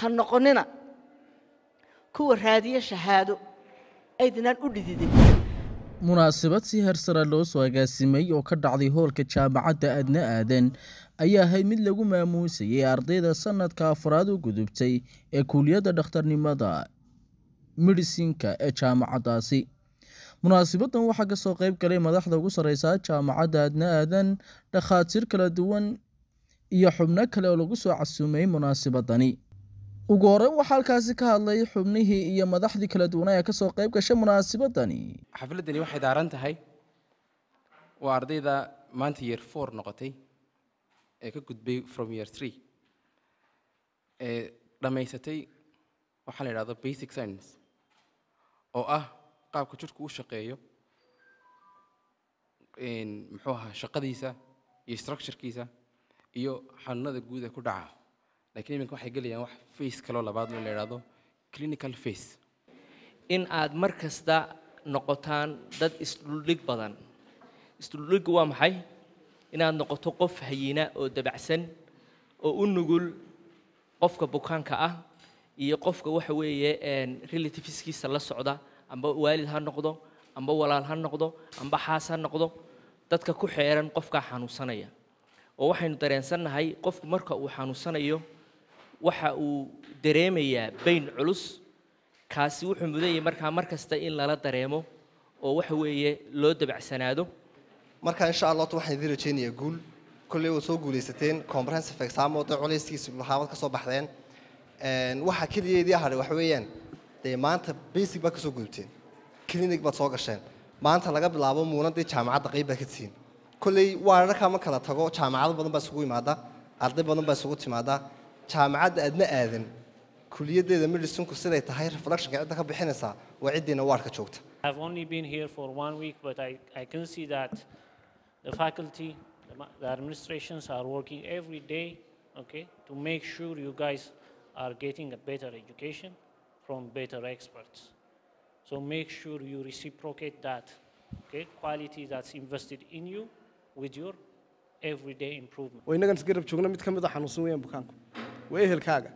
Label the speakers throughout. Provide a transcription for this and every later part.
Speaker 1: ha noqonina kuwa raadiyo shahaado aydinaan u dhididin
Speaker 2: munaasabad si hersara loo soo agaasimay oo ka dhacday hoolka jaamacadda adna aadan ayaa ahayd mid lagu maamuusayay ardayda sanadka afraad u gudubtay ee kuuliyadda dhakhtarnimada midhisinka ee jaamacaddaasi munaasabaddan waxaa ka soo qayb galay madaxda ugu sareysaa jaamacadda adna aadan dhakhaatiir kala duwan iyo xubno kale oo lagu soo casuumay munaasabadani ugu horreyn waxaa halkaasi ka hadlay xubnihii iyo madaxdii kala duwanaa ee kasoo qayb gashay munaasibadani xafladani waxay daaran tahay waa ardayda maanta year four noqotay ee ka gudbay from year three ee dhammaysatay waxaa la yidhahdo basic science oo ah qaabka jirku u shaqeeyo muxuu ahaa shaqadiisa iyo structurekiisa iyo xanuunada guud ee ku dhacaa lakiin iminka waxay gelayaan wax
Speaker 3: face kaloo labaad in la idhaahdo clinical face in aad mar kasta noqotaan dad isdhuldhig badan isdhuldhiggu waa maxay inaad noqoto qof hayina oo dabacsan oo u nugul qofka bukaanka ah iyo qofka waxa weeye relativeskiisa la socda amba waalid ha noqdo amba walaal ha noqdo amba xaas ha noqdo dadka ku xeeran qofkaa xanuunsanaya oo waxaynu dareensannahay qofku marka uu xanuunsanayo waxa uu dareemayaa bayn culus kaasi wuxuu mudan markaa mar kasta in lala dareemo oo waxa weeye loo dabacsanaado marka insha allah waxaan idiin rajeynayaa guul kolley waad soo guulaysateen comprehensive exam oo culayskiisa lahaabad ka soo baxdeen waxaa keliya idii hadhay waxa weeyaan dee maanta basic baad ka soo gudateen clinic baad soo gasheen maanta laga bilaabo muunadii jaamacadda qayb baad ka tiin kolley waararka ma kala tago jaamacado badan baa isugu yimaada arday badan baa isugu timaada jaamacadda aadna aadan kuliyaddeeda medisinku siday tahay reflectionka cidda ka bixinaysaa waa ciddiina waarka joogta
Speaker 2: I've only been here for one week, but I, I can see that the faculty, the, the administrations are working every day, okay, to make sure you guys are getting a better education from better experts. So make sure you reciprocate that, okay, quality that's invested in you with your everyday improvement. We're not going to get up to mid ka mid a ah xanuunsan weeyaan bukaanku waa ehelkaaga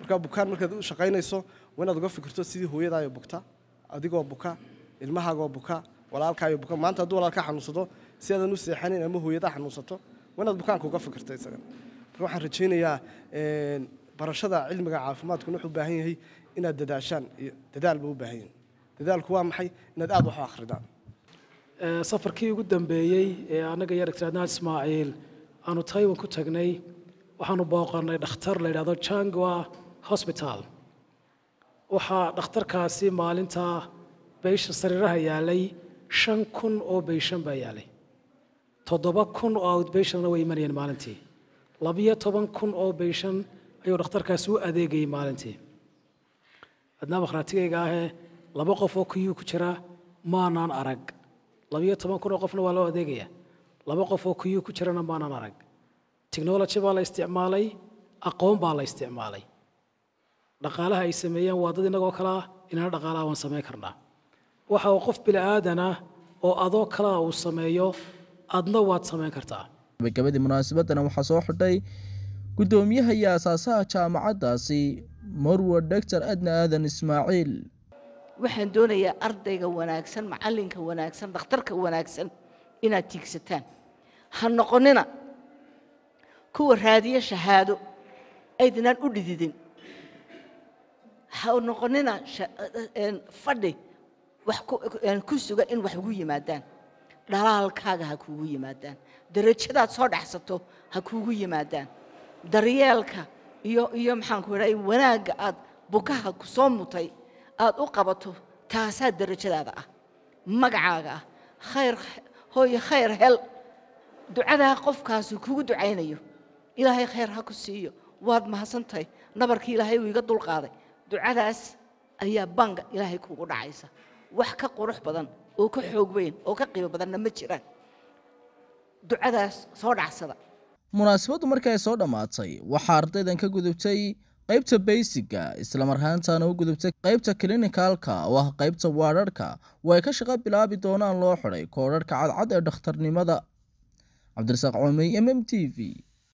Speaker 2: markaa bukaan markaad u shaqaynayso waa inaad uga fikirto sidii hooyadaayo bugta adigoo buka ilmahaagoo buka walaalkaayo buka maanta hadduu walaalkaa xanuunsado si aadan u seexanin ama hooyadaa xanuunsato waa inaad bukaanka uga fikirta isaga marka waxaan rajaynayaa barashada cilmiga caafimaadkuna wuxuu baahan yahay inaad dadaashaan iyo dadaal buu u baahan yahay dadaalku waa maxay
Speaker 4: inaad aada wax akhridaan safarkii ugu dambeeyey ee annaga iyo aragtiraadnaad ismaaciil aanu taywan ku tagnay waxaanu booqannay dhakhtar la yidhahdo jangua hosbital waxaa dhakhtarkaasi maalintaa beysha sariiraha yaalay shan kun oo beyshan baa yaalay toddoba kun oo outbationna way imanayeen maalintii labiyo toban kun oo beyshan ayuu dhakhtarkaasi u adeegayay maalintii adnaa makhaatigayga ahee laba qof oo kuyuu ku jira maanaan arag labiyo toban kun oo qofna waa loo adeegaya laba qof oo kuyuu ku jirana maanaan arag technology baa la isticmaalay aqoon baa la isticmaalay dhaqaalaha ay sameeyeen waa dad inagoo ah inana dhaqaalaha waan samayn karnaa waxa uu qof bini'aadan ah oo adoo kalea uu sameeyo adna waad samayn kartaa
Speaker 2: gabagabadii munaasabadana waxaa soo xidhay guddoomiyaha iyo asaasaha jaamacaddaasi marwa dhogtor adna aadan ismaaciil
Speaker 1: waxaan doonayaa ardayga wanaagsan macallinka wanaagsan dhakhtarka wanaagsan inaad tiigsataan ha noqonina kuwa raadiya shahaado aydinaan u dhididin ha u noqonina fadhi wax ku sugan in wax ugu yimaadaan dhalaalkaaga ha kuugu yimaadaan darajadaad soo dhexsato ha kuugu yimaadaan daryeelka iyo iyo maxaan ku idhahay wanaagga aad bukaha ku soo mutay aad u qabato taasaa darajadaada ah magacaaga ah khayr hooyo khayr hel ducadaa qofkaasu kugu ducaynayo ilaahay kheyr ha ku siiyo waad mahadsantahay nabarkii ilaahay uu iga dulqaaday ducadaas ayaa banga ilaahay kuugu dhacaysa wax ka qurux badan oo ka xoog weyn oo ka qiimo badanna ma jiraan ducadaas soo dhacsada
Speaker 2: munaasabaddu markay soo dhammaatay waxaa ardaydan ka gudubtay qaybta baysiga islamarhaantaana u gudubtay qaybta kilinikaalka oo ah qaybta waadharhka oo ay ka shaqo bilaabi doonaan loo xidhay koodharhka cadcad ee dhakhtarnimada cabdirasaaq m mm t v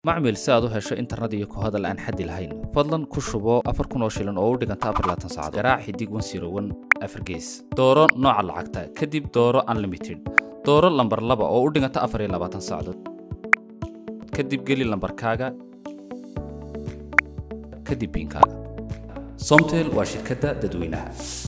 Speaker 3: macmil si aad u hesho internet iyo ku hadal aan xaddi lahayn fadlan ku shubo afar kun oo shilin oo u dhiganta afar laatan saacadood garaac xidig wan siro afar gees dooro nooca lacagta kadib dooro unlimited dooro lambar laba oo u dhiganta afar iyo labaatan saacadood kadib geli lambarkaaga kadib biinkaaga somtel waa shirkadda dadweynaha